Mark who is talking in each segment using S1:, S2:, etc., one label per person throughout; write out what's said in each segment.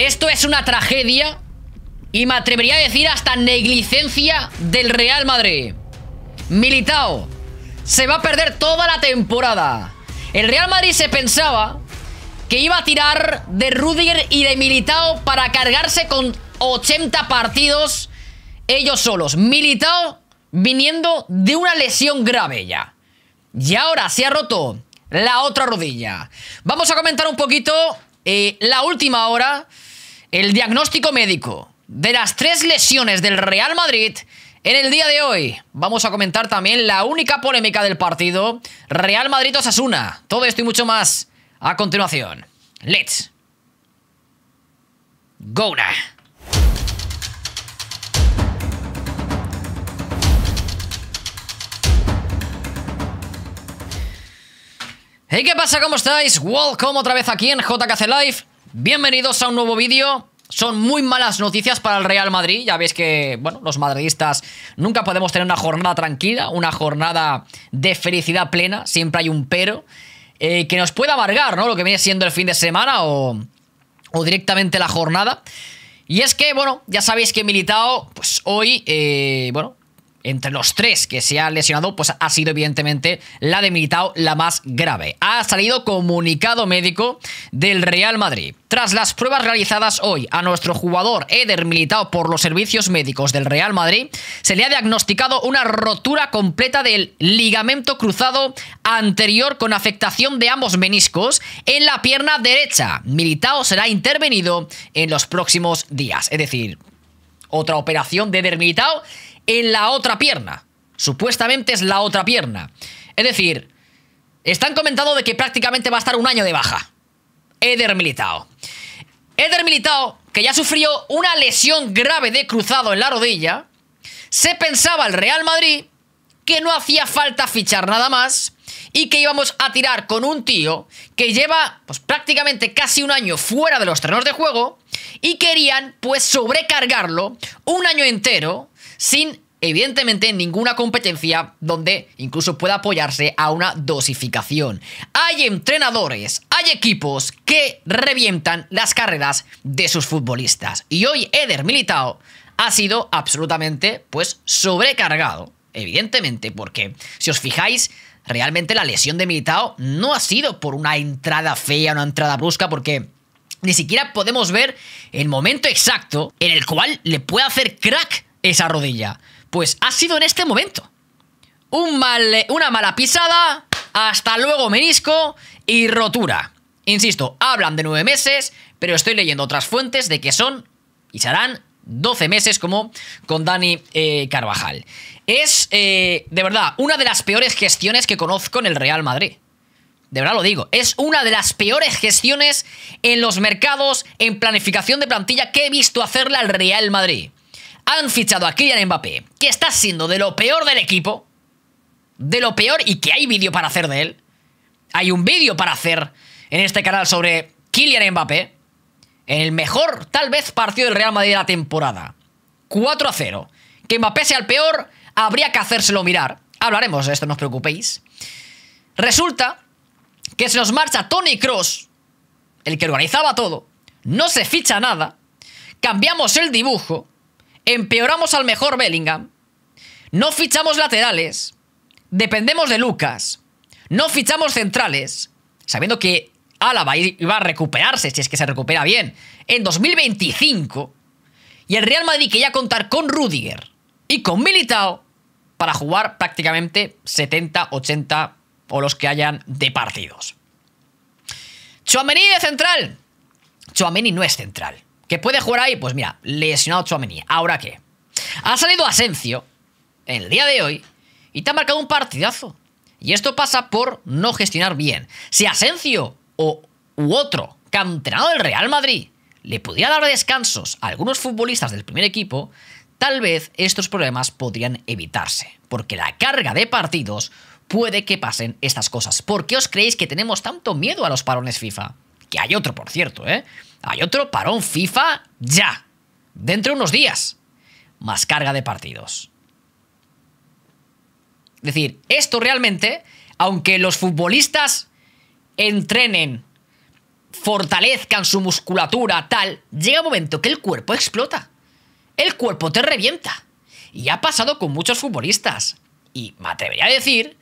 S1: Esto es una tragedia y me atrevería a decir hasta negligencia del Real Madrid. Militao se va a perder toda la temporada. El Real Madrid se pensaba que iba a tirar de Rudiger y de Militao para cargarse con 80 partidos ellos solos. Militao viniendo de una lesión grave ya. Y ahora se ha roto la otra rodilla. Vamos a comentar un poquito eh, la última hora el diagnóstico médico de las tres lesiones del Real Madrid en el día de hoy vamos a comentar también la única polémica del partido, Real Madrid-Osasuna. Todo esto y mucho más a continuación. Let's go now. Hey, ¿qué pasa? ¿Cómo estáis? Welcome otra vez aquí en JKC Live. Bienvenidos a un nuevo vídeo son muy malas noticias para el Real Madrid. Ya veis que, bueno, los madridistas nunca podemos tener una jornada tranquila, una jornada de felicidad plena. Siempre hay un pero eh, que nos pueda amargar, ¿no? Lo que viene siendo el fin de semana o, directamente la jornada. Y es que, bueno, ya sabéis que militado, pues hoy, eh, bueno, entre los tres que se ha lesionado, pues ha sido evidentemente la de Militao la más grave. Ha salido comunicado médico del Real Madrid. Tras las pruebas realizadas hoy a nuestro jugador Eder Militao por los servicios médicos del Real Madrid, se le ha diagnosticado una rotura completa del ligamento cruzado anterior con afectación de ambos meniscos en la pierna derecha. Militao será intervenido en los próximos días, es decir, otra operación de Eder Militao en la otra pierna. Supuestamente es la otra pierna. Es decir, están comentando de que prácticamente va a estar un año de baja. Eder Militao. Eder Militao, que ya sufrió una lesión grave de cruzado en la rodilla, se pensaba el Real Madrid que no hacía falta fichar nada más y que íbamos a tirar con un tío que lleva pues, prácticamente casi un año fuera de los terrenos de juego y querían pues sobrecargarlo un año entero sin evidentemente ninguna competencia donde incluso pueda apoyarse a una dosificación. Hay entrenadores, hay equipos que revientan las carreras de sus futbolistas. Y hoy Eder Militao ha sido absolutamente pues sobrecargado, evidentemente, porque si os fijáis, realmente la lesión de Militao no ha sido por una entrada fea, una entrada brusca, porque ni siquiera podemos ver el momento exacto en el cual le puede hacer crack esa rodilla. Pues ha sido en este momento. Un mal, eh, una mala pisada, hasta luego menisco y rotura. Insisto, hablan de nueve meses, pero estoy leyendo otras fuentes de que son y serán 12 meses como con Dani eh, Carvajal. Es, eh, de verdad, una de las peores gestiones que conozco en el Real Madrid. De verdad lo digo, es una de las peores gestiones en los mercados, en planificación de plantilla que he visto hacerle al Real Madrid han fichado a Kylian Mbappé, que está siendo de lo peor del equipo, de lo peor y que hay vídeo para hacer de él. Hay un vídeo para hacer en este canal sobre Kylian Mbappé en el mejor, tal vez, partido del Real Madrid de la temporada. 4 a 0. Que Mbappé sea el peor, habría que hacérselo mirar. Hablaremos de esto, no os preocupéis. Resulta que se nos marcha Tony Cross, el que organizaba todo. No se ficha nada. Cambiamos el dibujo empeoramos al mejor Bellingham, no fichamos laterales, dependemos de Lucas, no fichamos centrales, sabiendo que Álava iba a recuperarse, si es que se recupera bien, en 2025, y el Real Madrid quería contar con Rudiger y con Militao para jugar prácticamente 70, 80 o los que hayan de partidos. Chouameni de central. Chouameni no es central. ¿Que puede jugar ahí? Pues mira, lesionado Chouameni. ¿Ahora qué? Ha salido Asencio en el día de hoy y te ha marcado un partidazo. Y esto pasa por no gestionar bien. Si Asencio o u otro canterano del Real Madrid le pudiera dar descansos a algunos futbolistas del primer equipo, tal vez estos problemas podrían evitarse. Porque la carga de partidos puede que pasen estas cosas. ¿Por qué os creéis que tenemos tanto miedo a los parones FIFA? que hay otro, por cierto, ¿eh? Hay otro parón FIFA ya, dentro de unos días, más carga de partidos. Es decir, esto realmente, aunque los futbolistas entrenen, fortalezcan su musculatura, tal, llega un momento que el cuerpo explota. El cuerpo te revienta. Y ha pasado con muchos futbolistas. Y me atrevería a decir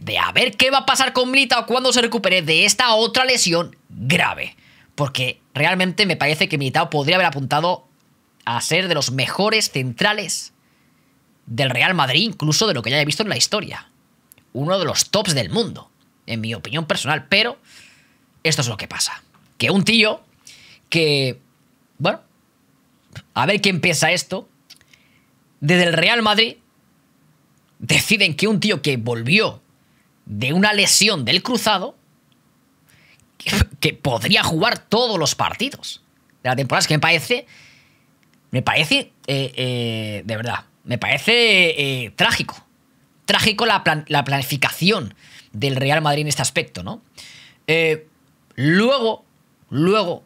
S1: de a ver qué va a pasar con Militao cuando se recupere de esta otra lesión grave. Porque realmente me parece que Militao podría haber apuntado a ser de los mejores centrales del Real Madrid, incluso de lo que ya he visto en la historia. Uno de los tops del mundo, en mi opinión personal. Pero esto es lo que pasa. Que un tío que, bueno, a ver quién empieza esto, desde el Real Madrid deciden que un tío que volvió de una lesión del cruzado que, podría jugar todos los partidos de la temporada. Es que me parece, me parece, eh, eh, de verdad, me parece eh, trágico. Trágico la, la, planificación del Real Madrid en este aspecto, ¿no? luego, luego,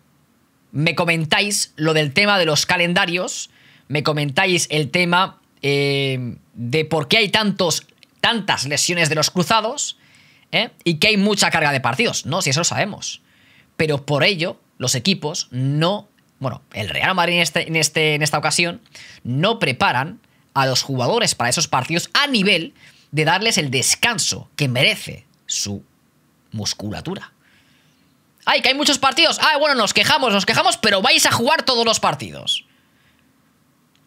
S1: me comentáis lo del tema de los calendarios, me comentáis el tema de por qué hay tantos tantas lesiones de los cruzados ¿eh? y que hay mucha carga de partidos. No, si eso lo sabemos. Pero por ello, los equipos no. Bueno, el Real Madrid en, este, en, este, en esta ocasión no preparan a los jugadores para esos partidos a nivel de darles el descanso que merece su musculatura. ¡Ay, que hay muchos partidos! ¡Ay, bueno, nos quejamos, nos quejamos, pero vais a jugar todos los partidos!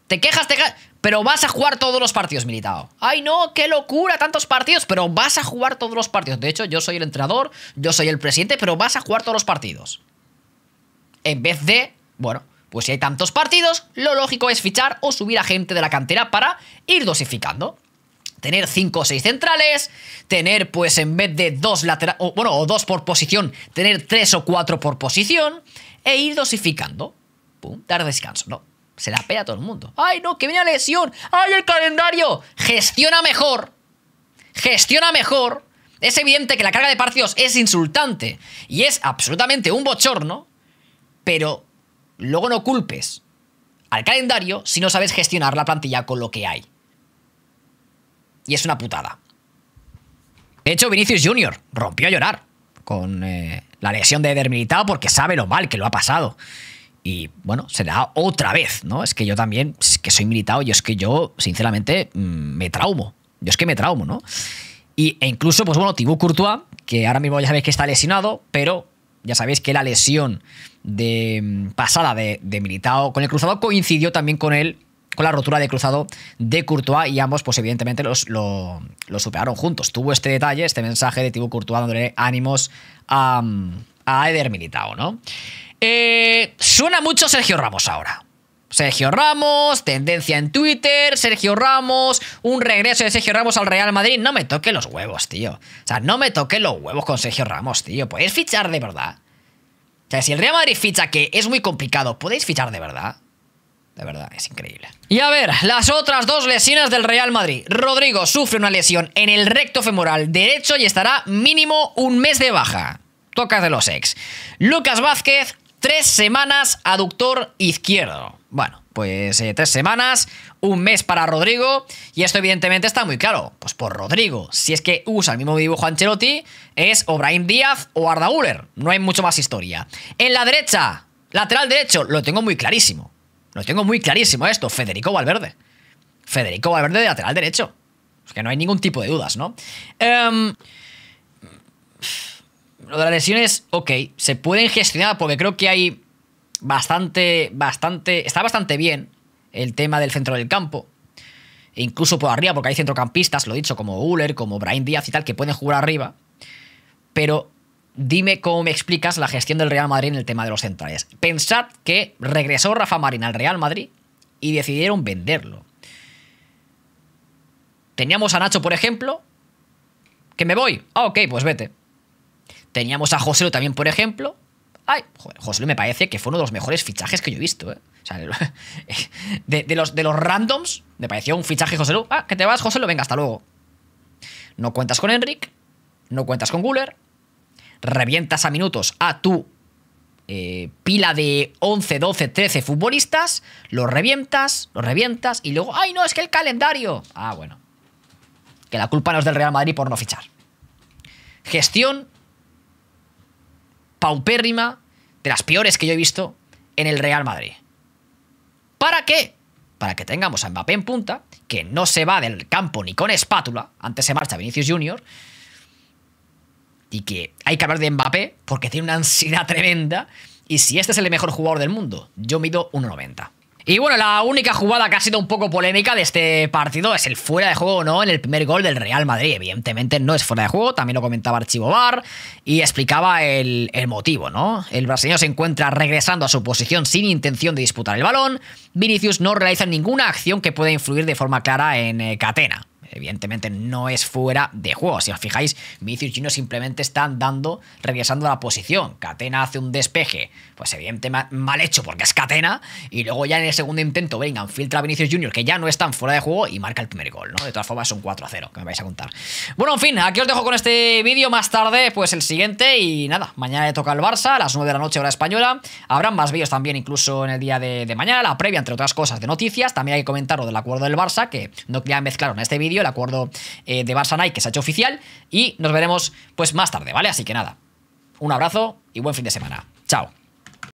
S1: Te quejas, te quejas pero vas a jugar todos los partidos, militado. Ay, no, qué locura, tantos partidos, pero vas a jugar todos los partidos. De hecho, yo soy el entrenador, yo soy el presidente, pero vas a jugar todos los partidos. En vez de, bueno, pues si hay tantos partidos, lo lógico es fichar o subir a gente de la cantera para ir dosificando. Tener cinco o seis centrales, tener pues en vez de dos laterales, bueno, o dos por posición, tener tres o cuatro por posición, e ir dosificando. Pum, dar descanso, ¿no? Se la pega a todo el mundo. ¡Ay, no! ¡Que viene la lesión! ¡Ay, el calendario! Gestiona mejor. Gestiona mejor. Es evidente que la carga de partidos es insultante y es absolutamente un bochorno, pero luego no culpes al calendario si no sabes gestionar la plantilla con lo que hay. Y es una putada. De hecho, Vinicius Jr. rompió a llorar con eh, la lesión de Eder Militado porque sabe lo mal que lo ha pasado y bueno, se da otra vez, ¿no? Es que yo también, es que soy militado y es que yo, sinceramente, mm, me traumo. Yo es que me traumo, ¿no? e incluso, pues bueno, Thibaut Courtois, que ahora mismo ya sabéis que está lesionado, pero ya sabéis que la lesión de, mm, pasada de, de Militao con el cruzado coincidió también con él con la rotura de cruzado de Courtois y ambos, pues evidentemente, los, lo, superaron juntos. Tuvo este detalle, este mensaje de Thibaut Courtois dándole ánimos a, mm, a Eder Militao, ¿no? Eh, suena mucho Sergio Ramos ahora. Sergio Ramos, tendencia en Twitter, Sergio Ramos, un regreso de Sergio Ramos al Real Madrid. No me toque los huevos, tío. O sea, no me toque los huevos con Sergio Ramos, tío. Podéis fichar de verdad. O sea, si el Real Madrid ficha, que es muy complicado, podéis fichar de verdad. De verdad, es increíble. Y a ver, las otras dos lesiones del Real Madrid. Rodrigo sufre una lesión en el recto femoral derecho y estará mínimo un mes de baja. Tocas de los ex. Lucas Vázquez Tres semanas, aductor izquierdo. Bueno, pues eh, tres semanas, un mes para Rodrigo, y esto evidentemente está muy claro. Pues por Rodrigo, si es que usa el mismo dibujo Ancelotti, es obrain Díaz o Arda No hay mucho más historia. En la derecha, lateral derecho, lo tengo muy clarísimo. Lo tengo muy clarísimo esto, Federico Valverde. Federico Valverde de lateral derecho. que no hay ningún tipo de dudas, ¿no? Eh... Lo de las lesiones, ok, se pueden gestionar porque creo que hay bastante, bastante, está bastante bien el tema del centro del campo. E incluso por arriba, porque hay centrocampistas, lo he dicho, como Uller, como Brian Díaz y tal, que pueden jugar arriba. Pero dime cómo me explicas la gestión del Real Madrid en el tema de los centrales. Pensad que regresó Rafa Marín al Real Madrid y decidieron venderlo. Teníamos a Nacho, por ejemplo, que me voy. Ah, ok, pues vete. Teníamos a José también, por ejemplo. Ay, José me parece que fue uno de los mejores fichajes que yo he visto, ¿eh? de, los, de los randoms, me pareció un fichaje José Lu. Ah, que te vas, José Lu, venga, hasta luego. No cuentas con Enric, no cuentas con Guller, revientas a minutos a tu eh, pila de 11, 12, 13 futbolistas, los revientas, los revientas y luego, ¡ay no, es que el calendario! Ah, bueno. Que la culpa no es del Real Madrid por no fichar. Gestión paupérrima, de las peores que yo he visto en el Real Madrid. ¿Para qué? Para que tengamos a Mbappé en punta, que no se va del campo ni con espátula, antes se marcha Vinicius Junior, y que hay que hablar de Mbappé porque tiene una ansiedad tremenda, y si este es el mejor jugador del mundo, yo mido 1,90. Y bueno, la única jugada que ha sido un poco polémica de este partido es el fuera de juego no en el primer gol del Real Madrid. Evidentemente no es fuera de juego, también lo comentaba Archivo Bar y explicaba el, el motivo, ¿no? El brasileño se encuentra regresando a su posición sin intención de disputar el balón. Vinicius no realiza ninguna acción que pueda influir de forma clara en eh, Catena evidentemente no es fuera de juego. Si os fijáis, Vinicius Junior simplemente está dando, regresando la posición. Catena hace un despeje, pues evidentemente mal hecho porque es Catena. Y luego ya en el segundo intento, vengan, filtra a Vinicius Junior, que ya no están fuera de juego y marca el primer gol, ¿no? De todas formas un 4-0, que me vais a contar. Bueno, en fin, aquí os dejo con este vídeo. Más tarde, pues el siguiente y nada, mañana le toca el Barça a las 9 de la noche hora española. Habrán más vídeos también incluso en el día de, mañana, la previa, entre otras cosas, de noticias. También hay que comentar lo del acuerdo del Barça, que no quería mezclaron en este vídeo el acuerdo eh, de Barça Nike que se ha hecho oficial y nos veremos pues más tarde, ¿vale? Así que nada, un abrazo y buen fin de semana. Chao.